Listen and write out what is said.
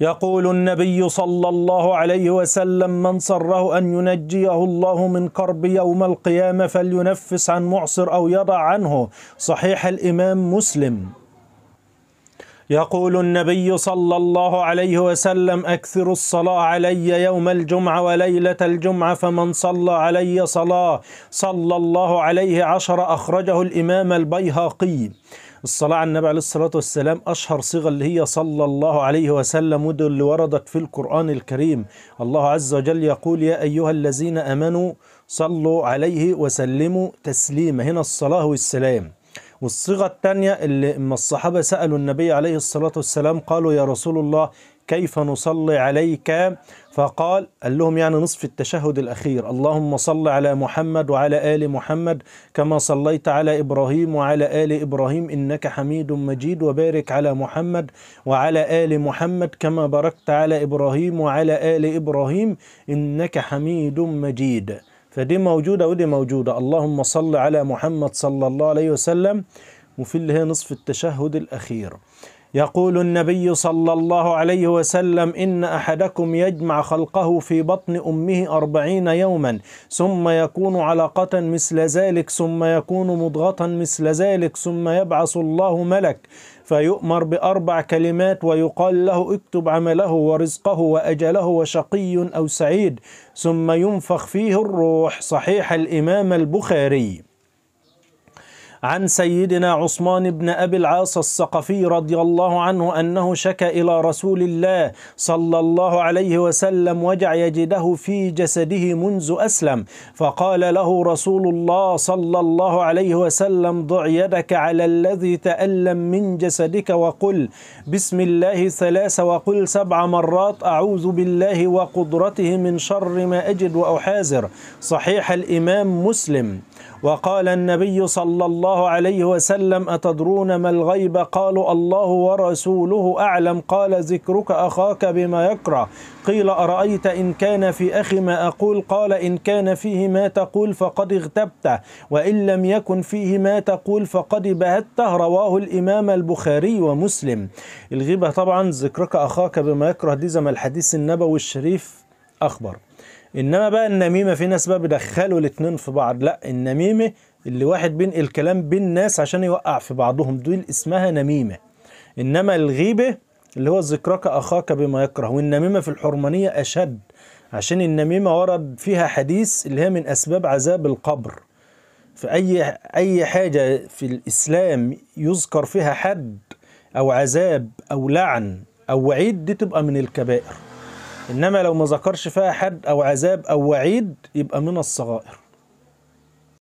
يقول النبي صلى الله عليه وسلم من سره أن ينجيه الله من كرب يوم القيامة فلينفس عن معصر أو يضع عنه صحيح الإمام مسلم يقول النبي صلى الله عليه وسلم أكثر الصلاة علي يوم الجمعة وليلة الجمعة فمن صلى علي صلاة صلى الله عليه عشر أخرجه الإمام البيهقي الصلاة على النبي عليه الصلاة والسلام أشهر صيغة اللي هي صلى الله عليه وسلم ودي اللي وردت في القرآن الكريم الله عز وجل يقول يا أيها الذين أمنوا صلوا عليه وسلموا تسليما هنا الصلاة والسلام والصيغة الثانية اللي اما الصحابة سألوا النبي عليه الصلاة والسلام قالوا يا رسول الله كيف نصلي عليك فقال قال لهم يعني نصف التشهد الأخير اللهم صل على محمد وعلى آل محمد كما صليت على إبراهيم وعلى آل إبراهيم إنك حميد مجيد وبارك على محمد وعلى آل محمد كما باركت على إبراهيم وعلى آل إبراهيم إنك حميد مجيد فدي موجودة ودي موجودة اللهم صل على محمد صلى الله عليه وسلم وفي اللي هي نصف التشهد الأخير يقول النبي صلى الله عليه وسلم إن أحدكم يجمع خلقه في بطن أمه أربعين يوما ثم يكون علقة مثل ذلك ثم يكون مضغة مثل ذلك ثم يبعث الله ملك فيؤمر بأربع كلمات ويقال له اكتب عمله ورزقه وأجله وشقي أو سعيد ثم ينفخ فيه الروح صحيح الإمام البخاري عن سيدنا عثمان بن أبي العاص الثقفي رضي الله عنه أنه شكى إلى رسول الله صلى الله عليه وسلم وجع يجده في جسده منذ أسلم فقال له رسول الله صلى الله عليه وسلم ضع يدك على الذي تألم من جسدك وقل بسم الله ثلاث وقل سبع مرات أعوذ بالله وقدرته من شر ما أجد وأحاذر صحيح الإمام مسلم وقال النبي صلى الله عليه وسلم أتدرون ما الغيب قالوا الله ورسوله أعلم قال ذكرك أخاك بما يكره قيل أرأيت إن كان في أخي ما أقول قال إن كان فيه ما تقول فقد اغتبته وإن لم يكن فيه ما تقول فقد بهته رواه الإمام البخاري ومسلم الغيبة طبعا ذكرك أخاك بما يكره دي زي ما الحديث النبوي الشريف أخبر انما بقى النميمه في ناس بقى بيدخلوا الاثنين في بعض لا النميمه اللي واحد بينقل الكلام بين ناس عشان يوقع في بعضهم دول اسمها نميمه انما الغيبه اللي هو ذكرك اخاك بما يكره والنميمه في الحرمانيه اشد عشان النميمه ورد فيها حديث اللي هي من اسباب عذاب القبر فاي اي حاجه في الاسلام يذكر فيها حد او عذاب او لعن او وعيد دي تبقى من الكبائر إنما لو ما ذكرش فيها حد أو عذاب أو وعيد يبقى من الصغائر